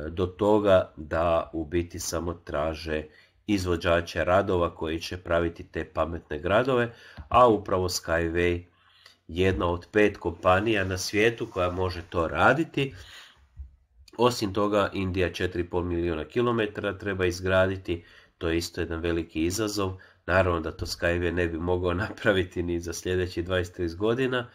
do toga da u biti samo traže izvođače radova koji će praviti te pametne gradove, a upravo Skyway jedna od pet kompanija na svijetu koja može to raditi. Osim toga, Indija 4,5 milijuna kilometara treba izgraditi, to je isto jedan veliki izazov. Naravno da to Skyway ne bi mogao [laughs] napraviti ni za sljedeći 20 godina,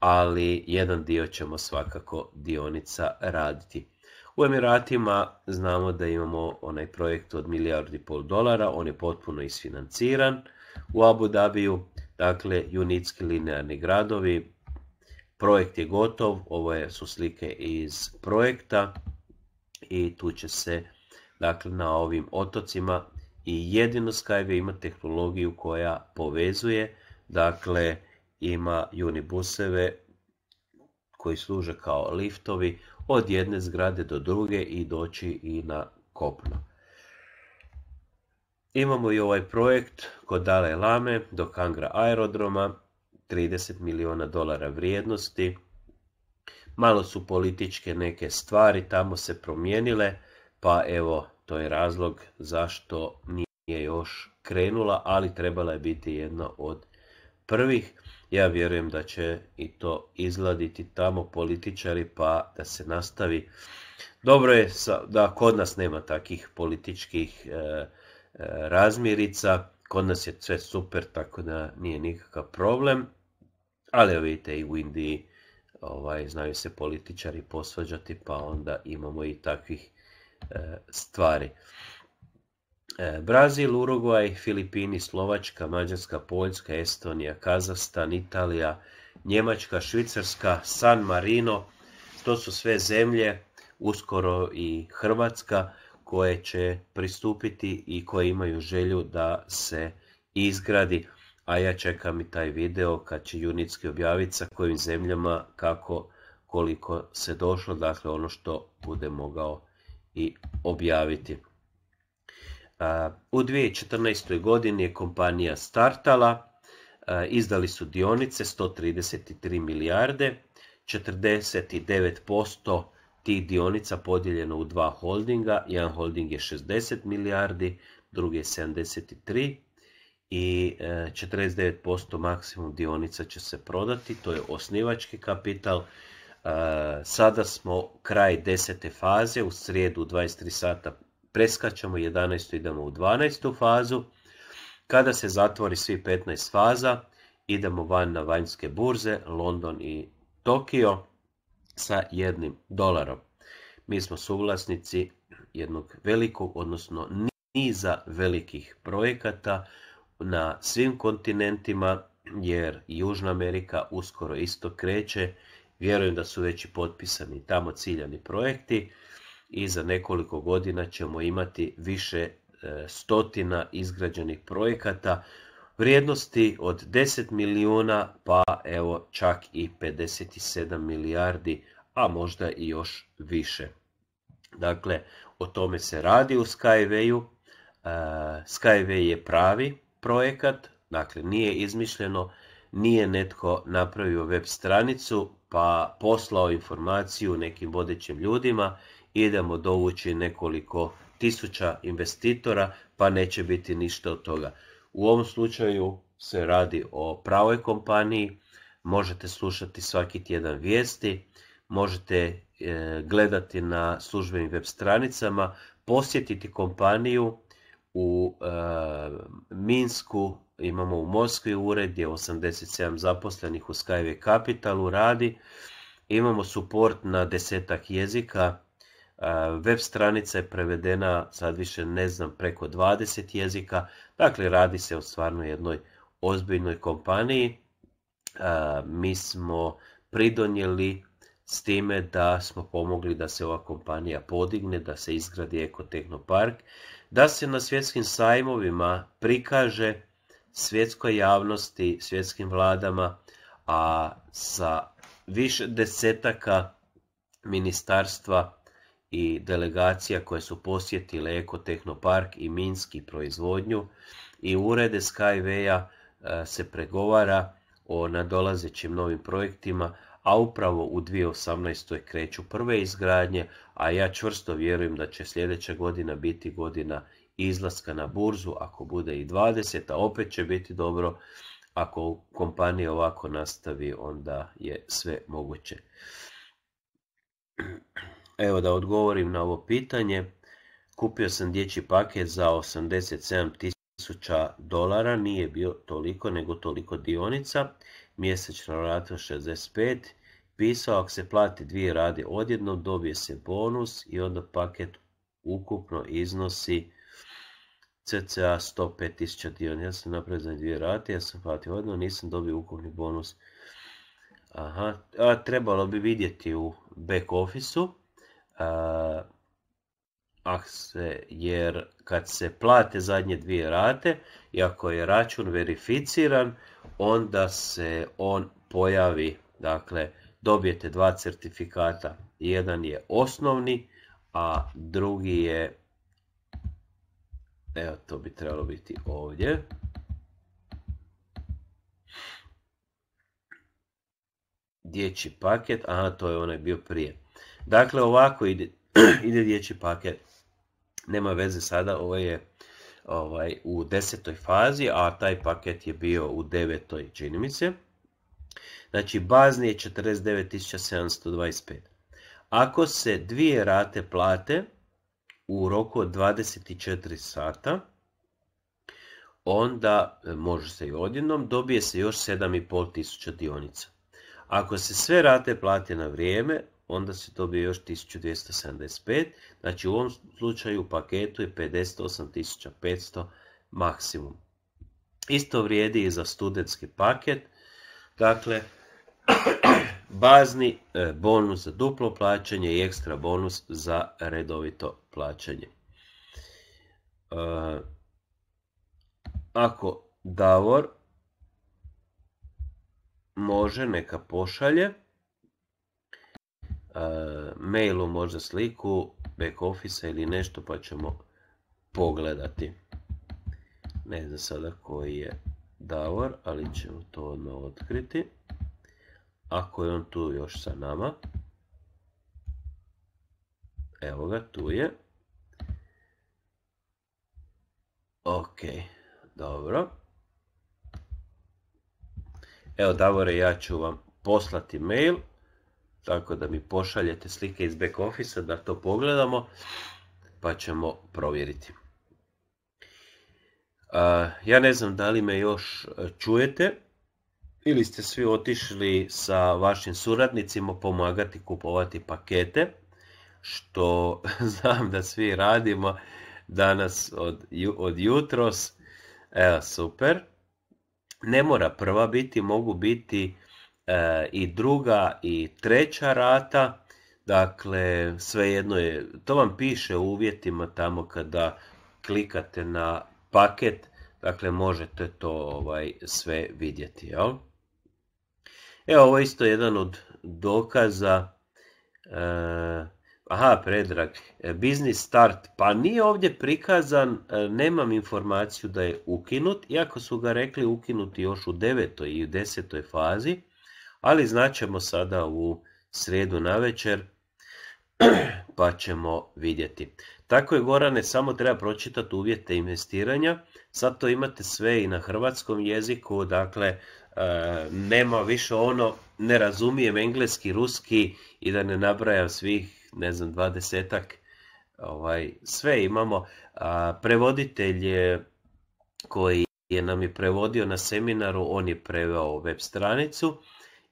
ali jedan dio ćemo svakako dionica raditi. U Emiratima znamo da imamo onaj projekt od milijardi pol dolara, on je potpuno isfinanciran. U Abu Dhabiju, dakle, junitski linearni gradovi, projekt je gotov, ovo su slike iz projekta i tu će se, dakle, na ovim otocima i jedino Skyway ima tehnologiju koja povezuje, dakle ima unibuseve koji služe kao liftovi od jedne zgrade do druge i doći i na kopno. Imamo i ovaj projekt kod Dale Lame do Kangra aerodroma, 30 milijuna dolara vrijednosti. Malo su političke neke stvari tamo se promijenile, pa evo to je razlog zašto nije još krenula, ali trebala je biti jedna od prvih. Ja vjerujem da će i to izladiti tamo političari pa da se nastavi. Dobro je da kod nas nema takih političkih e, e, razmirica. Kod nas je sve super, tako da nije nikakav problem. Ali vidite i u Indiji ovaj, znaju se političari posvađati, pa onda imamo i takvih E, stvari. E, Brazil, Uruguay, Filipini, Slovačka, Mađarska, Poljska, Estonija, Kazastan, Italija, Njemačka, Švicarska, San Marino, to su sve zemlje, uskoro i Hrvatska, koje će pristupiti i koje imaju želju da se izgradi. A ja čekam i taj video kad će Junitski objaviti sa kojim zemljama, kako, koliko se došlo, dakle ono što bude mogao i objaviti. U 2014. godini je kompanija startala, izdali su dionice 133 milijarde, 49% tih dionica podijeljeno u dva holdinga, jedan holding je 60 milijardi, drugi je 73 i 49% e, maksimum dionica će se prodati, to je osnivački kapital Sada smo kraj desete faze, u srijedu 23 sata preskačemo 11. idemo u 12. fazu. Kada se zatvori svi 15 faza, idemo van na vanjske burze, London i Tokio sa jednim dolarom. Mi smo suvlasnici jednog velikog, odnosno niza velikih projekata na svim kontinentima, jer Južna Amerika uskoro isto kreće Vjerujem da su već i potpisani tamo ciljani projekti i za nekoliko godina ćemo imati više e, stotina izgrađenih projekata vrijednosti od 10 milijuna pa evo čak i 57 milijardi, a možda i još više. Dakle, o tome se radi u Skyway-u. E, Skyway je pravi projekat, dakle nije izmišljeno, nije netko napravio web stranicu, pa poslao informaciju nekim vodećim ljudima idemo dovući nekoliko tisuća investitora pa neće biti ništa od toga. U ovom slučaju se radi o pravoj kompaniji, možete slušati svaki tjedan vijesti, možete e, gledati na službenim web stranicama, posjetiti kompaniju u e, Minsku imamo u Moskvi ured gdje 87 zaposlenih u Skyway Capitalu radi. Imamo suport na desetak jezika. E, web stranica je prevedena, sad više ne znam, preko 20 jezika. Dakle, radi se o stvarno jednoj ozbiljnoj kompaniji. E, mi smo pridonijeli s time da smo pomogli da se ova kompanija podigne, da se izgradi ekotehnopark, da se na svjetskim sajmovima prikaže svjetskoj javnosti, svjetskim vladama, a sa više desetaka ministarstva i delegacija koje su posjetile Ekotehnopark i Minski proizvodnju i urede Skyway-a e, se pregovara o nadolazećim novim projektima, a upravo u 2018. kreću prve izgradnje, a ja čvrsto vjerujem da će sljedeća godina biti godina izlaska na burzu, ako bude i 20, a opet će biti dobro ako kompanija ovako nastavi, onda je sve moguće. Evo da odgovorim na ovo pitanje. Kupio sam dječji paket za 87.000 dolara, nije bio toliko nego toliko dionica, mjesečno rata 65, pisao ako se plati dvije rade odjedno dobije se bonus i onda paket ukupno iznosi cca 105.000 Ja sam napravio za dvije rate, ja sam platio odno, nisam dobio ukupni bonus. Aha, a, trebalo bi vidjeti u back officeu, a, se, jer kad se plate zadnje dvije rate i ako je račun verificiran, onda se on pojavi, dakle dobijete dva certifikata, jedan je osnovni, a drugi je Evo, to bi trebalo biti ovdje. Dječji paket, aha, to je onaj bio prije. Dakle, ovako ide, [clears throat] ide dječji paket. Nema veze sada, ovo je ovaj, u desetoj fazi, a taj paket je bio u devetoj, čini mi se. Znači, bazni je 49.725. Ako se dvije rate plate, u roku od 24 sata, onda e, može se i odjednom, dobije se još 7500 dionica. Ako se sve rate plate na vrijeme, onda se dobije još 1275, znači u ovom slučaju u paketu je 58500 maksimum. Isto vrijedi i za studentski paket, dakle [clears throat] bazni e, bonus za duplo plaćanje i ekstra bonus za redovito plaćanje. E, ako Davor može neka pošalje e, mailu možda sliku back office ili nešto pa ćemo pogledati. Ne znam sada koji je Davor, ali ćemo to odmah otkriti. Ako je on tu još sa nama. Evo ga, tu je. Ok, dobro. Evo Davore, ja ću vam poslati mail, tako da mi pošaljete slike iz back office da to pogledamo, pa ćemo provjeriti. Ja ne znam da li me još e, čujete ili ste svi otišli sa vašim suradnicima pomagati kupovati pakete, što [laughs] znam da svi radimo danas od, od jutros. Evo, super. Ne mora prva biti, mogu biti e, i druga i treća rata. Dakle, sve jedno je, to vam piše u uvjetima tamo kada klikate na paket, dakle možete to ovaj sve vidjeti. Jel? Evo, ovo je isto jedan od dokaza e, Aha, Predrag. E, biznis start. Pa nije ovdje prikazan, e, nemam informaciju da je ukinut, iako su ga rekli ukinuti još u devetoj i desetoj fazi, ali znaćemo sada u sredu na večer, [clears throat] pa ćemo vidjeti. Tako je, Gorane, samo treba pročitati uvjete investiranja. Sad to imate sve i na hrvatskom jeziku, dakle, e, nema više ono, ne razumijem engleski, ruski i da ne nabrajam svih ne znam, dvadesetak, ovaj, sve imamo. prevoditelj je, koji je nam je prevodio na seminaru, on je preveo web stranicu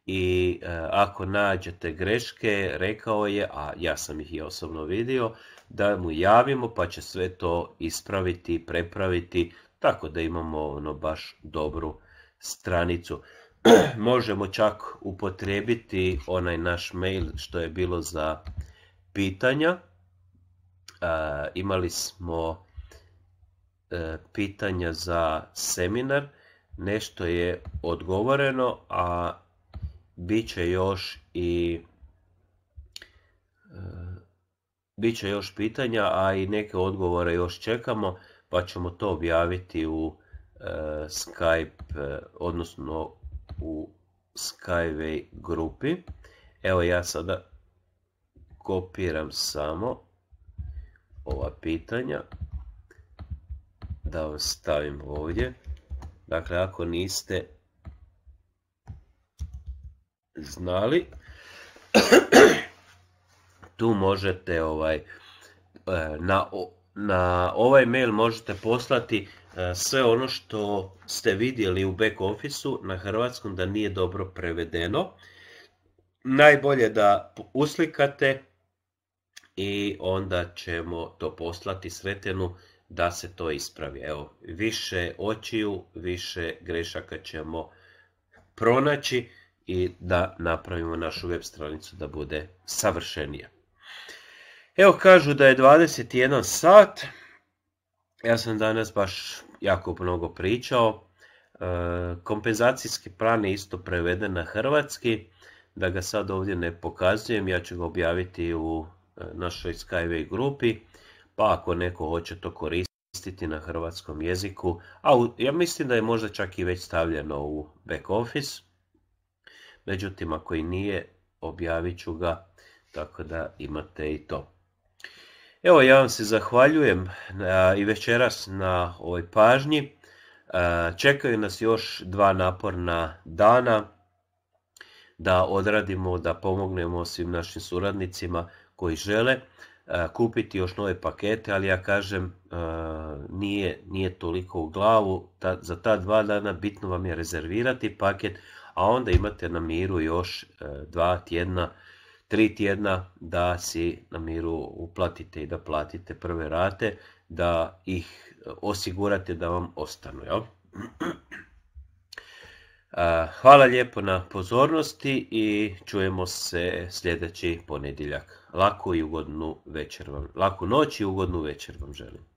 i e, ako nađete greške, rekao je, a ja sam ih i osobno vidio, da mu javimo pa će sve to ispraviti, prepraviti, tako da imamo ono baš dobru stranicu. [clears throat] Možemo čak upotrijebiti onaj naš mail što je bilo za pitanja. E, imali smo e, pitanja za seminar, nešto je odgovoreno, a bit će još i biće bit će još pitanja, a i neke odgovore još čekamo, pa ćemo to objaviti u e, Skype, odnosno u Skyway grupi. Evo ja sada kopiram samo ova pitanja da vam stavim ovdje. Dakle, ako niste znali, [clears throat] tu možete ovaj, e, na, na ovaj mail možete poslati e, sve ono što ste vidjeli u back officeu na hrvatskom da nije dobro prevedeno. Najbolje da uslikate i onda ćemo to poslati sretenu da se to ispravi. Evo, više očiju, više grešaka ćemo pronaći i da napravimo našu web stranicu da bude savršenija. Evo kažu da je 21 sat. Ja sam danas baš jako mnogo pričao. E, kompenzacijski plan je isto preveden na hrvatski. Da ga sad ovdje ne pokazujem, ja ću ga objaviti u E, našoj Skyway grupi, pa ako neko hoće to koristiti na hrvatskom jeziku, a ja mislim da je možda čak i već stavljeno u back office, međutim ako i nije, objavit ću ga, tako da imate i to. Evo, ja vam se zahvaljujem e, i večeras na ovoj pažnji. E, čekaju nas još dva naporna dana da odradimo, da pomognemo svim našim suradnicima koji žele e, kupiti još nove pakete, ali ja kažem e, nije, nije toliko u glavu, za ta dva dana bitno vam je rezervirati paket, a onda imate na miru još e, dva tjedna, tri tjedna da si na miru uplatite i da platite prve rate, da ih osigurate da vam ostanu. Jel? [clears throat] Hvala lijepo na pozornosti i čujemo se sljedeći ponedjeljak. Laku i ugodnu večer Laku noć i ugodnu večer vam želim.